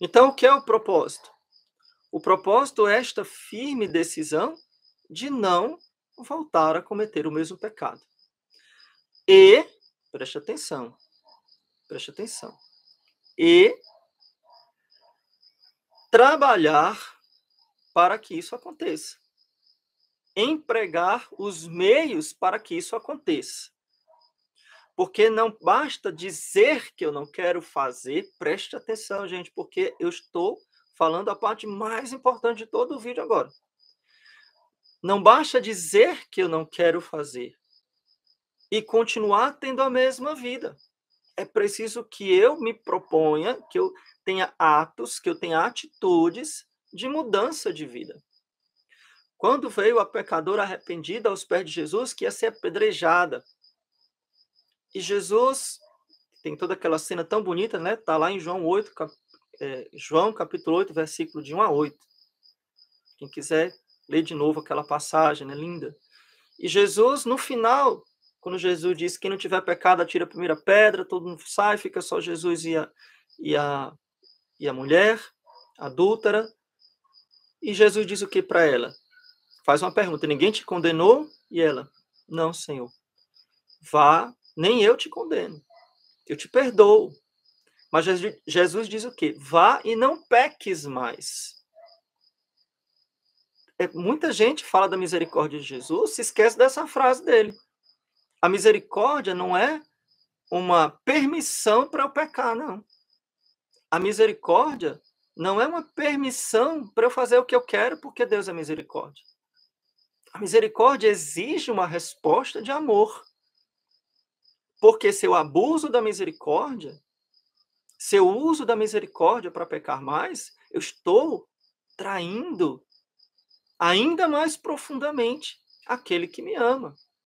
Então, o que é o propósito? O propósito é esta firme decisão de não voltar a cometer o mesmo pecado. E, preste atenção, preste atenção, e trabalhar para que isso aconteça. Empregar os meios para que isso aconteça. Porque não basta dizer que eu não quero fazer, preste atenção, gente, porque eu estou falando a parte mais importante de todo o vídeo agora. Não basta dizer que eu não quero fazer e continuar tendo a mesma vida. É preciso que eu me proponha, que eu tenha atos, que eu tenha atitudes de mudança de vida. Quando veio a pecadora arrependida aos pés de Jesus, que ia ser apedrejada, e Jesus tem toda aquela cena tão bonita, né? Tá lá em João 8, cap... é, João capítulo 8, versículo de 1 a 8. Quem quiser ler de novo aquela passagem, né? Linda. E Jesus, no final, quando Jesus diz: quem não tiver pecado, atira a primeira pedra, todo mundo sai, fica só Jesus e a, e a, e a mulher adúltera. E Jesus diz o que para ela? Faz uma pergunta: ninguém te condenou? E ela: não, Senhor. Vá nem eu te condeno. Eu te perdoo. Mas Jesus diz o quê? Vá e não peques mais. É, muita gente fala da misericórdia de Jesus, se esquece dessa frase dele. A misericórdia não é uma permissão para eu pecar, não. A misericórdia não é uma permissão para eu fazer o que eu quero, porque Deus é misericórdia. A misericórdia exige uma resposta de amor. Porque se eu abuso da misericórdia, se eu uso da misericórdia para pecar mais, eu estou traindo ainda mais profundamente aquele que me ama.